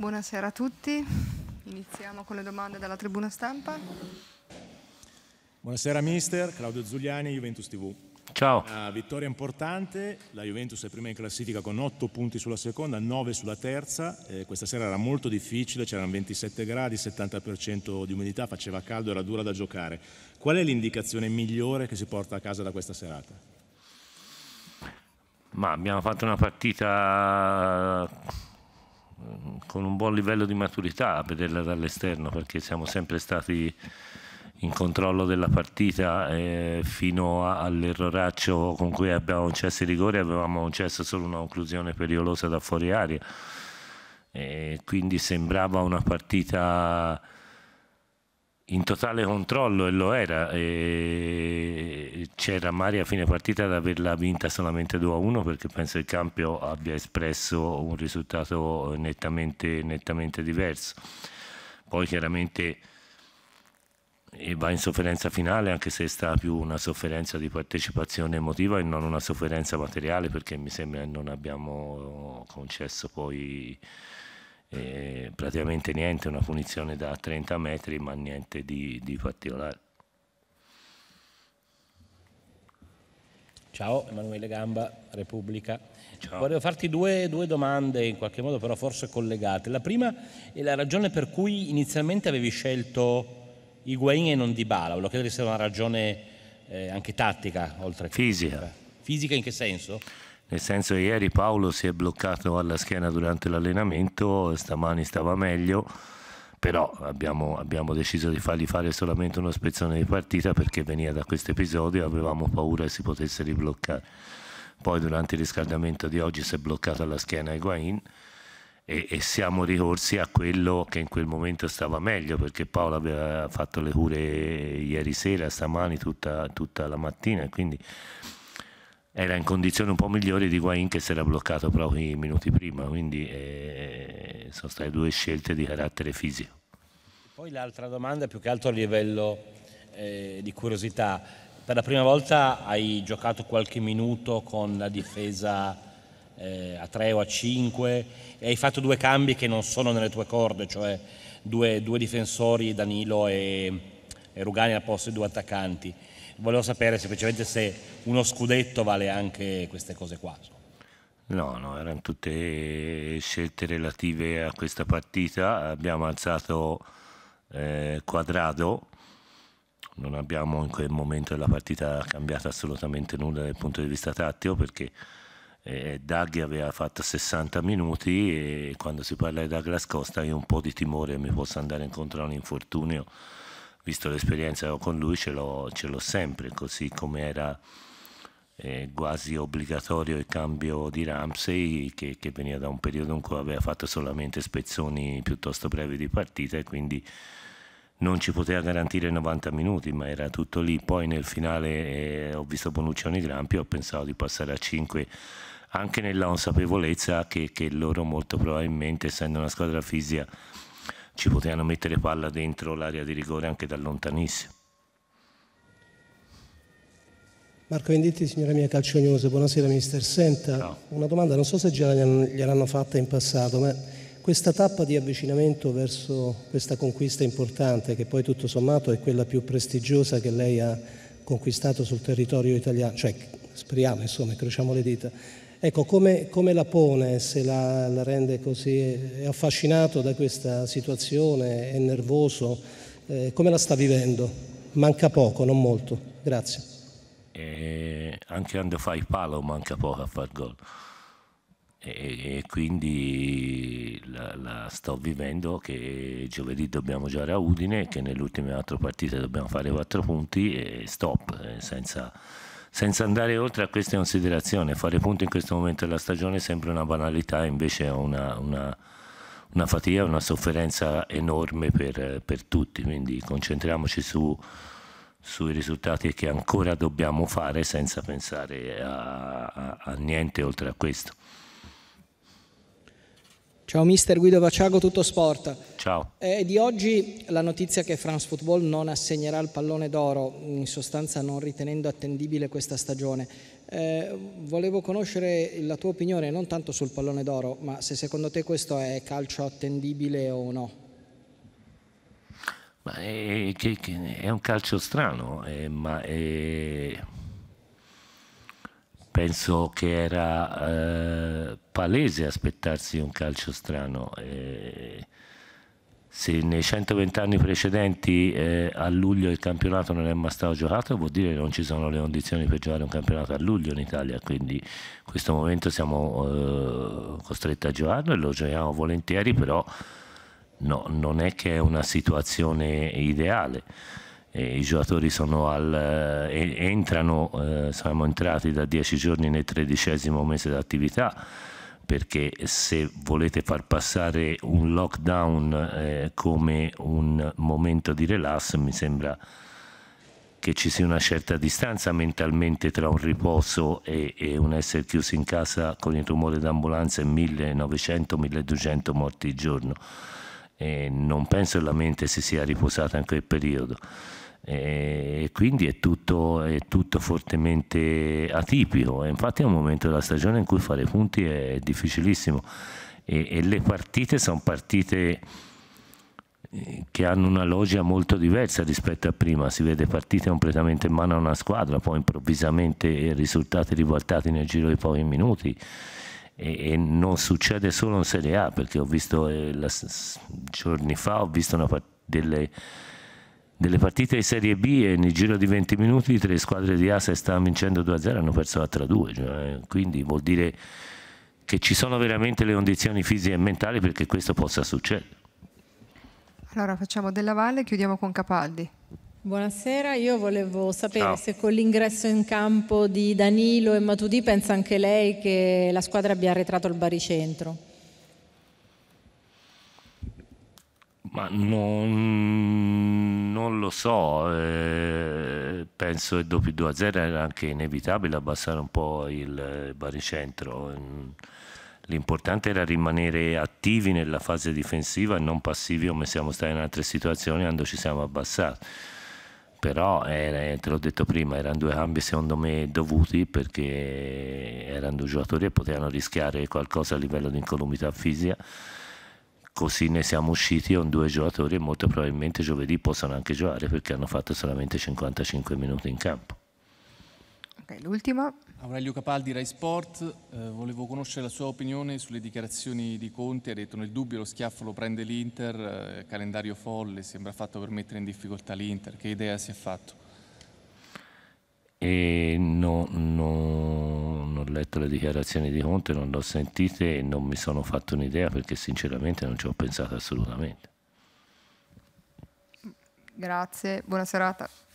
Buonasera a tutti, iniziamo con le domande dalla tribuna stampa. Buonasera mister, Claudio Zuliani, Juventus TV. Ciao. Una vittoria importante, la Juventus è prima in classifica con 8 punti sulla seconda, 9 sulla terza, eh, questa sera era molto difficile, c'erano 27 gradi, 70% di umidità, faceva caldo, era dura da giocare. Qual è l'indicazione migliore che si porta a casa da questa serata? Ma abbiamo fatto una partita con un buon livello di maturità a vederla dall'esterno perché siamo sempre stati in controllo della partita eh, fino all'erroraccio con cui abbiamo cesso i rigori avevamo cesso solo una conclusione pericolosa da fuori aria e quindi sembrava una partita in totale controllo e lo era. E c'era Maria a fine partita ad averla vinta solamente 2-1 perché penso il Campio abbia espresso un risultato nettamente, nettamente diverso. Poi chiaramente e eh, va in sofferenza finale anche se sta più una sofferenza di partecipazione emotiva e non una sofferenza materiale perché mi sembra che non abbiamo concesso poi eh, praticamente niente, una punizione da 30 metri ma niente di, di particolare. Ciao Emanuele Gamba, Repubblica. Ciao. Volevo farti due, due, domande, in qualche modo però forse collegate. La prima è la ragione per cui inizialmente avevi scelto Higuain e non Dybala. Volevo chiedere se era una ragione eh, anche tattica, oltre che... Fisica. Fisica in che senso? nel senso che ieri Paolo si è bloccato alla schiena durante l'allenamento, stamani stava meglio, però abbiamo, abbiamo, deciso di fargli fare solamente uno spezzone di partita perché veniva da questo episodio e avevamo paura che si potesse ribloccare. Poi durante il riscaldamento di oggi si è bloccato alla schiena Higuain e, e siamo ricorsi a quello che in quel momento stava meglio perché Paolo aveva fatto le cure ieri sera, stamani, tutta, tutta la mattina quindi era in condizioni un po' migliori di Guain che si era bloccato proprio i minuti prima, quindi eh, sono state due scelte di carattere fisico. Poi l'altra domanda più che altro a livello eh, di curiosità, per la prima volta hai giocato qualche minuto con la difesa eh, a 3 o a 5 e hai fatto due cambi che non sono nelle tue corde, cioè due, due difensori Danilo e, e Rugani al posto di due attaccanti volevo sapere semplicemente se uno scudetto vale anche queste cose qua. No, no, erano tutte scelte relative a questa partita. Abbiamo alzato eh, Quadrado, non abbiamo in quel momento della partita cambiato assolutamente nulla dal punto di vista tattico perché eh, Daghi aveva fatto 60 minuti e quando si parla di Douglas Costa io un po' di timore mi possa andare incontro a un infortunio visto l'esperienza con lui, ce l'ho, sempre, così come era eh, quasi obbligatorio il cambio di Ramsey, che, che, veniva da un periodo in cui aveva fatto solamente spezzoni piuttosto brevi di partita e quindi non ci poteva garantire 90 minuti, ma era tutto lì. Poi nel finale eh, ho visto Bonuccioni Grampi, ho pensato di passare a 5 anche nella consapevolezza che, che loro molto probabilmente, essendo una squadra fisica, ci potevano mettere palla dentro l'area di rigore anche da lontanissimo. Marco Venditti, signora mia calciognosa, buonasera mister. Senta, no. una domanda, non so se già gliel'hanno fatta in passato, ma questa tappa di avvicinamento verso questa conquista importante, che poi tutto sommato è quella più prestigiosa che lei ha conquistato sul territorio italiano, cioè speriamo, insomma, incrociamo le dita, Ecco, come, come la pone, se la, la, rende così, è affascinato da questa situazione, è nervoso, eh, come la sta vivendo? Manca poco, non molto. Grazie. Eh, anche quando fa il palo manca poco a far gol. E, e, quindi la, la, sto vivendo che giovedì dobbiamo giocare a Udine che nell'ultima altra partita dobbiamo fare quattro punti e stop eh, senza senza andare oltre a queste considerazioni, fare punto in questo momento della stagione sembra una banalità, invece è una, una, una fatica, una sofferenza enorme per, per tutti, quindi concentriamoci su, sui risultati che ancora dobbiamo fare senza pensare a, a, a niente oltre a questo. Ciao mister Guido Vaciago, tutto sport. Ciao. Eh, di oggi la notizia che France Football non assegnerà il pallone d'oro, in sostanza non ritenendo attendibile questa stagione. Eh, volevo conoscere la tua opinione non tanto sul pallone d'oro, ma se secondo te questo è calcio attendibile o no? È, è, un calcio strano, eh, ma è... Eh, penso che era eh, palese aspettarsi un calcio strano. Eh, se nei 120 anni precedenti eh, a luglio il campionato non è mai stato giocato vuol dire che non ci sono le condizioni per giocare un campionato a luglio in Italia quindi in questo momento siamo eh, costretti a giocarlo e lo giochiamo volentieri però no, non è che è una situazione ideale e eh, i giocatori al, eh, entrano, eh, siamo entrati da 10 giorni nel tredicesimo mese d'attività perché se volete far passare un lockdown eh, come un momento di relax mi sembra che ci sia una certa distanza mentalmente tra un riposo e, e un essere chiuso in casa con il rumore d'ambulanza e 1900-1200 morti al giorno. E eh, non penso che la mente si sia riposata in quel periodo. E eh, quindi è tutto, è tutto fortemente atipico. E infatti è un momento della stagione in cui fare punti è difficilissimo. E, e le partite sono partite eh, che hanno una logia molto diversa rispetto a prima, si vede partite completamente in mano a una squadra, poi improvvisamente risultati riportati nel giro di pochi minuti e, e non succede solo in Serie A perché ho visto eh, la, giorni fa ho visto una, delle delle partite di Serie B e nel giro di 20 minuti tre squadre di A se stanno vincendo 2-0 hanno perso 4-2, cioè, quindi vuol dire che ci sono veramente le condizioni fisiche e mentali perché questo possa succedere. Allora facciamo Della Valle e chiudiamo con Capaldi. Buonasera, io volevo sapere Ciao. se con l'ingresso in campo di Danilo e Matudì pensa anche lei che la squadra abbia arretrato il baricentro. Ma non non lo so, eh, penso che dopo il 2-0 era anche inevitabile abbassare un po' il baricentro. L'importante era rimanere attivi nella fase difensiva e non passivi come siamo stati in altre situazioni quando ci siamo abbassati. Però, eh, te l'ho detto prima, erano due cambi secondo me dovuti perché erano due giocatori e potevano rischiare qualcosa a livello di incolumità fisica così ecco, ne siamo usciti con due giocatori e molto probabilmente giovedì possono anche giocare perché hanno fatto solamente 55 minuti in campo. Okay, l'ultima. Aurelio Capaldi, Rai Sport, eh, volevo conoscere la sua opinione sulle dichiarazioni di Conte, ha detto nel dubbio lo schiaffo lo prende l'Inter, eh, calendario folle, sembra fatto per mettere in difficoltà l'Inter, che idea si è fatto? E eh, no, no letto le dichiarazioni di Conte, non le ho sentite e non mi sono fatto un'idea perché sinceramente non ci ho pensato assolutamente. Grazie, buona serata.